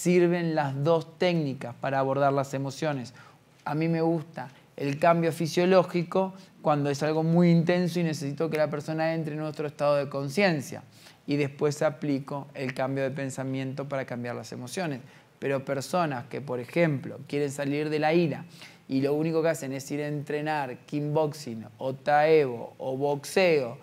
sirven las dos técnicas para abordar las emociones. A mí me gusta el cambio fisiológico cuando es algo muy intenso y necesito que la persona entre en otro estado de conciencia. Y después aplico el cambio de pensamiento para cambiar las emociones. Pero personas que, por ejemplo, quieren salir de la ira y lo único que hacen es ir a entrenar kickboxing o taebo o boxeo,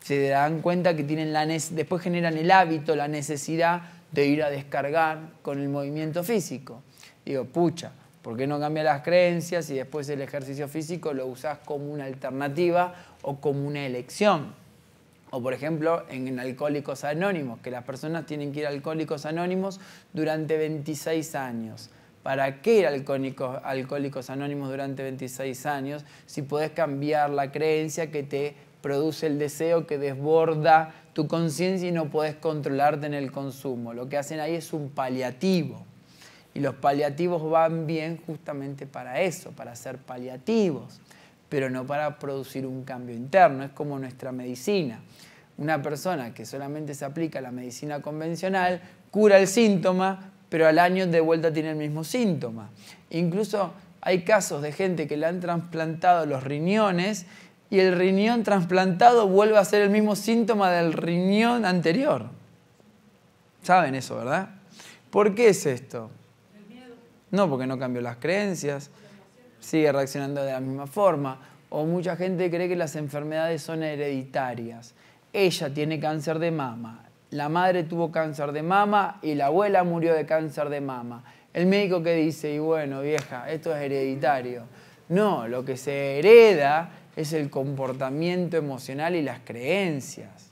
se dan cuenta que tienen la después generan el hábito, la necesidad de ir a descargar con el movimiento físico. Digo, pucha, ¿por qué no cambia las creencias y después el ejercicio físico lo usás como una alternativa o como una elección? O por ejemplo, en Alcohólicos Anónimos, que las personas tienen que ir Alcohólicos Anónimos durante 26 años. ¿Para qué ir alcohólicos, alcohólicos anónimos durante 26 años si podés cambiar la creencia que te produce el deseo que desborda tu conciencia y no puedes controlarte en el consumo. Lo que hacen ahí es un paliativo. Y los paliativos van bien justamente para eso, para ser paliativos, pero no para producir un cambio interno. Es como nuestra medicina. Una persona que solamente se aplica la medicina convencional cura el síntoma, pero al año de vuelta tiene el mismo síntoma. Incluso hay casos de gente que le han trasplantado los riñones y el riñón trasplantado vuelve a ser el mismo síntoma del riñón anterior. Saben eso, ¿verdad? ¿Por qué es esto? No, porque no cambió las creencias, sigue reaccionando de la misma forma. O mucha gente cree que las enfermedades son hereditarias. Ella tiene cáncer de mama, la madre tuvo cáncer de mama y la abuela murió de cáncer de mama. El médico que dice, y bueno, vieja, esto es hereditario. No, lo que se hereda es el comportamiento emocional y las creencias.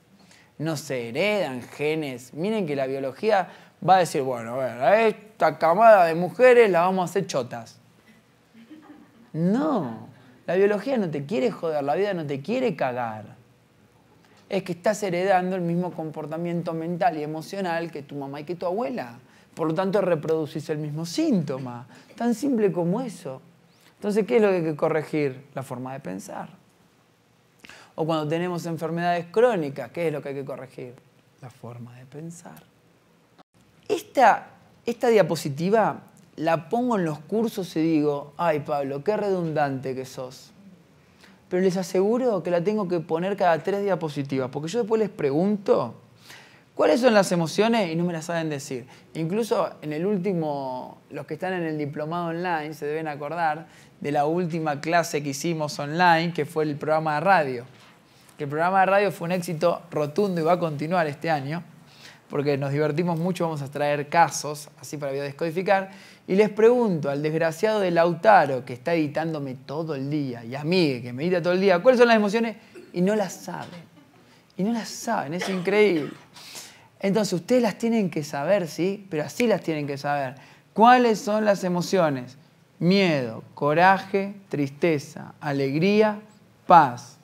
No se heredan genes. Miren que la biología va a decir, bueno, a ver, a esta camada de mujeres la vamos a hacer chotas. No, la biología no te quiere joder, la vida no te quiere cagar. Es que estás heredando el mismo comportamiento mental y emocional que tu mamá y que tu abuela. Por lo tanto, reproducís el mismo síntoma. Tan simple como eso. Entonces, ¿qué es lo que hay que corregir? La forma de pensar o cuando tenemos enfermedades crónicas, ¿qué es lo que hay que corregir? La forma de pensar. Esta, diapositiva la pongo en los cursos y digo, ay Pablo, qué redundante que sos. Pero les aseguro que la tengo que poner cada tres diapositivas, porque yo después les pregunto cuáles son las emociones y no me las saben decir. Incluso en el último, los que están en el diplomado online se deben acordar de la última clase que hicimos online, que fue el programa de radio que el programa de radio fue un éxito rotundo y va a continuar este año, porque nos divertimos mucho, vamos a traer casos, así para descodificar. Y les pregunto al desgraciado de Lautaro, que está editándome todo el día, y a mí, que me edita todo el día, ¿cuáles son las emociones? Y no las saben. Y no las saben, es increíble. Entonces, ustedes las tienen que saber, ¿sí? Pero así las tienen que saber. ¿Cuáles son las emociones? Miedo, coraje, tristeza, alegría, paz.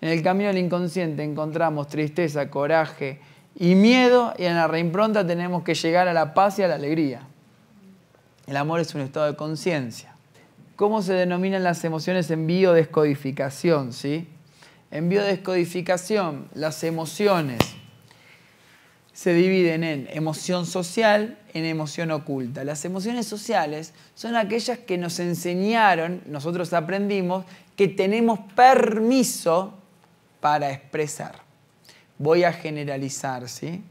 En el camino del inconsciente encontramos tristeza, coraje y miedo y en la reimpronta tenemos que llegar a la paz y a la alegría. El amor es un estado de conciencia. ¿Cómo se denominan las emociones en biodescodificación? ¿sí? En biodescodificación, las emociones se dividen en emoción social, en emoción oculta. Las emociones sociales son aquellas que nos enseñaron, nosotros aprendimos, que tenemos permiso para expresar. Voy a generalizar, ¿sí?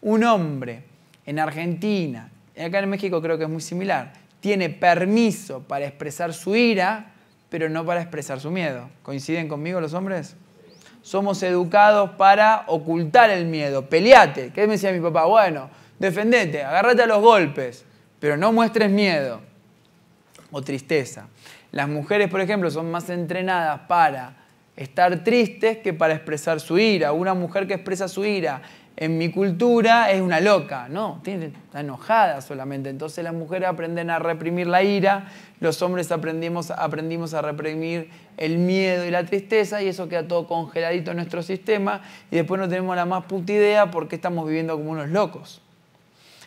Un hombre en Argentina, acá en México creo que es muy similar, tiene permiso para expresar su ira, pero no para expresar su miedo. ¿Coinciden conmigo los hombres? Somos educados para ocultar el miedo. Peleate. ¿Qué me decía mi papá? Bueno, defendete, agárrate a los golpes, pero no muestres miedo o tristeza. Las mujeres, por ejemplo, son más entrenadas para estar tristes que para expresar su ira. Una mujer que expresa su ira en mi cultura es una loca, no, está enojada solamente. Entonces las mujeres aprenden a reprimir la ira, los hombres aprendimos, aprendimos a reprimir el miedo y la tristeza y eso queda todo congeladito en nuestro sistema y después no tenemos la más puta idea por qué estamos viviendo como unos locos.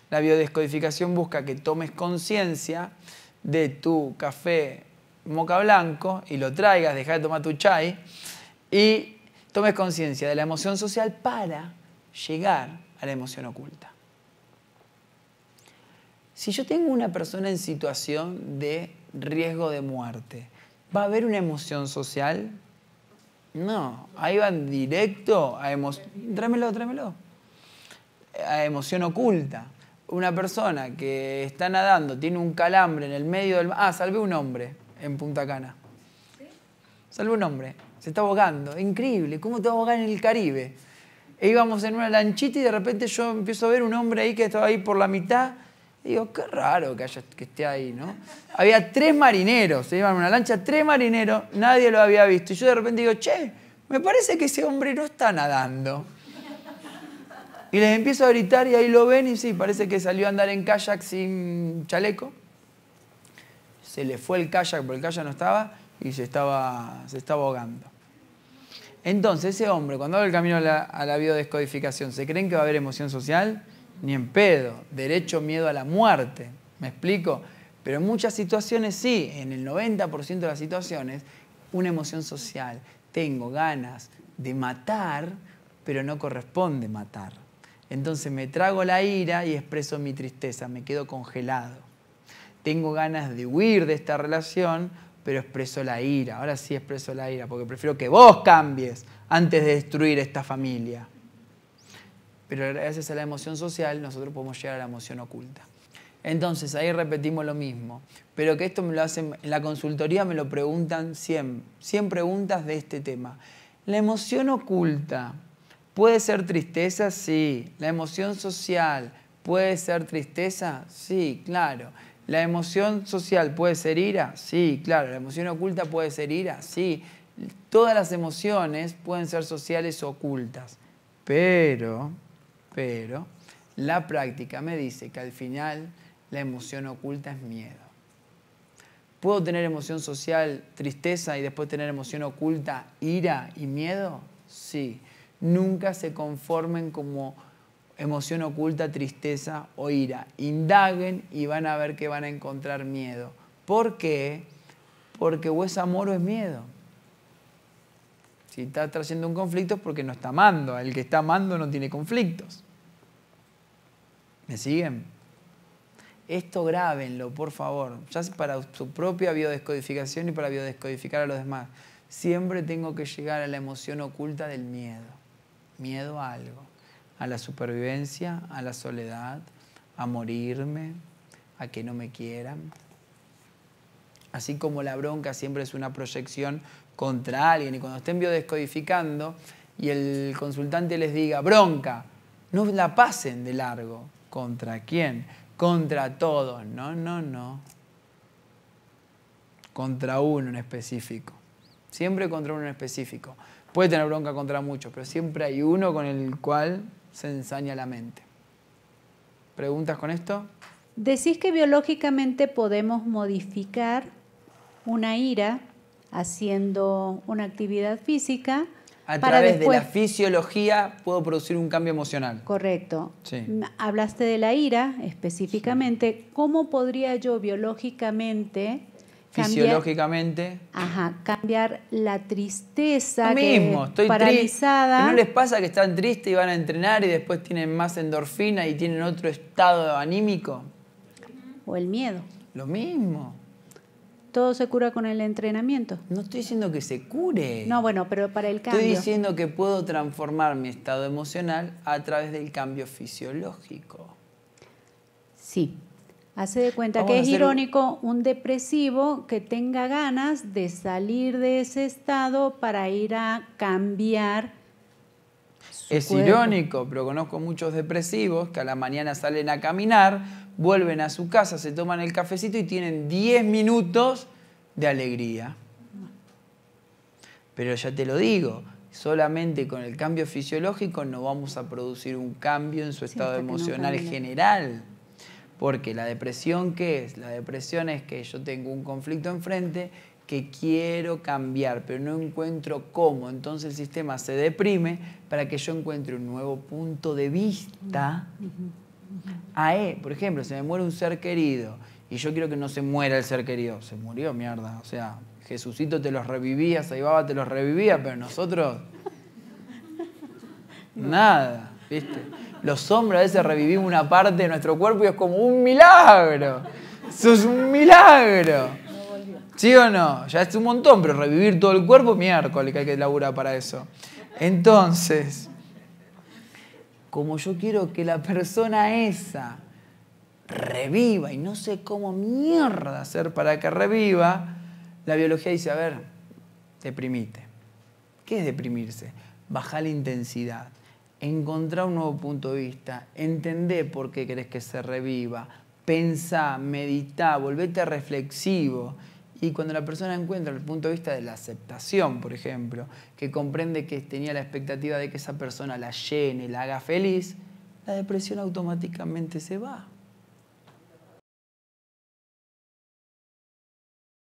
La biodescodificación busca que tomes conciencia de tu café moca blanco y lo traigas, deja de tomar tu chai y tomes conciencia de la emoción social para llegar a la emoción oculta. Si yo tengo una persona en situación de riesgo de muerte, ¿va a haber una emoción social? No, ahí van directo a emoción... Tráemelo, tráemelo. A emoción oculta. Una persona que está nadando, tiene un calambre en el medio del mar... Ah, salvé un hombre en Punta Cana. Salvo un hombre, se está ahogando, increíble, ¿cómo te ahogar en el Caribe? E íbamos en una lanchita y de repente yo empiezo a ver un hombre ahí que estaba ahí por la mitad. Y digo, qué raro que, haya, que esté ahí, ¿no? Había tres marineros, se iban una lancha, tres marineros, nadie lo había visto. Y yo de repente digo, che, me parece que ese hombre no está nadando. Y les empiezo a gritar y ahí lo ven y sí, parece que salió a andar en kayak sin chaleco se le fue el kayak, porque el kayak no estaba, y se estaba, se estaba ahogando. Entonces, ese hombre, cuando abre el camino a la, a la biodescodificación, ¿se creen que va a haber emoción social? Ni en pedo. Derecho, miedo a la muerte. ¿Me explico? Pero en muchas situaciones sí, en el 90% de las situaciones, una emoción social. Tengo ganas de matar, pero no corresponde matar. Entonces me trago la ira y expreso mi tristeza, me quedo congelado tengo ganas de huir de esta relación, pero expreso la ira. Ahora sí expreso la ira, porque prefiero que vos cambies antes de destruir esta familia. Pero gracias a la emoción social nosotros podemos llegar a la emoción oculta. Entonces ahí repetimos lo mismo, pero que esto me lo hacen, en la consultoría me lo preguntan 100, 100 preguntas de este tema. La emoción oculta puede ser tristeza, sí. La emoción social puede ser tristeza, sí, claro. ¿La emoción social puede ser ira? Sí, claro. ¿La emoción oculta puede ser ira? Sí. Todas las emociones pueden ser sociales o ocultas. Pero, pero, la práctica me dice que al final la emoción oculta es miedo. ¿Puedo tener emoción social, tristeza y después tener emoción oculta, ira y miedo? Sí. Nunca se conformen como emoción oculta, tristeza o ira. Indaguen y van a ver que van a encontrar miedo. ¿Por qué? Porque o es amor o es miedo. Si está trayendo un conflicto es porque no está amando. El que está amando no tiene conflictos. ¿Me siguen? Esto grábenlo, por favor, ya para su propia biodescodificación y para biodescodificar a los demás. Siempre tengo que llegar a la emoción oculta del miedo. Miedo a algo a la supervivencia, a la soledad, a morirme, a que no me quieran. Así como la bronca siempre es una proyección contra alguien y cuando estén biodescodificando y el consultante les diga, bronca, no la pasen de largo. ¿Contra quién? Contra todos. No, no, no. Contra uno en específico. Siempre contra uno en específico. Puede tener bronca contra muchos, pero siempre hay uno con el cual se ensaña la mente. ¿Preguntas con esto? Decís que biológicamente podemos modificar una ira haciendo una actividad física. A través de la fisiología puedo producir un cambio emocional. Correcto. Hablaste de la ira específicamente. ¿Cómo podría yo biológicamente fisiológicamente. Ajá, cambiar la tristeza. Lo mismo, estoy paralizada. ¿No les pasa que están tristes y van a entrenar y después tienen más endorfina y tienen otro estado anímico? O el miedo. Lo mismo. Todo se cura con el entrenamiento. No estoy diciendo que se cure. No, bueno, pero para el cambio. Estoy diciendo que puedo transformar mi estado emocional a través del cambio fisiológico. Sí, Hace de cuenta que es irónico un... depresivo que tenga ganas de salir de ese estado para ir a cambiar. es irónico, pero conozco muchos depresivos que a la mañana salen a caminar, vuelven a su casa, se toman el cafecito y tienen 10 minutos de alegría. Pero ya te lo digo, solamente con el cambio fisiológico no vamos a producir un cambio en su estado emocional general. Porque la depresión, ¿qué es? La depresión es que yo tengo un conflicto enfrente que quiero cambiar, pero no encuentro cómo. Entonces el sistema se deprime para que yo encuentre un nuevo punto de vista. por ejemplo, se me muere un ser querido y yo quiero que no se muera el ser querido. Se murió, mierda. O sea, Jesucito te los revivía, Saibaba te los revivía, pero nosotros... Nada, ¿viste? Los hombres a veces revivimos una parte de nuestro cuerpo y es como un milagro. Eso es un milagro. ¿Sí o no? Ya es un montón, pero revivir todo el cuerpo, miércoles que hay que laburar para eso. Entonces, como yo quiero que la persona esa reviva y no sé cómo mierda hacer para que reviva, la biología dice, a ver, deprimite. ¿Qué es deprimirse? Baja la intensidad encontrar un nuevo punto de vista, entender por qué querés que se reviva, pensá, medita, volvete reflexivo. Y cuando la persona encuentra el punto de vista de la aceptación, por ejemplo, que comprende que tenía la expectativa de que esa persona la llene, la haga feliz, la depresión automáticamente se va.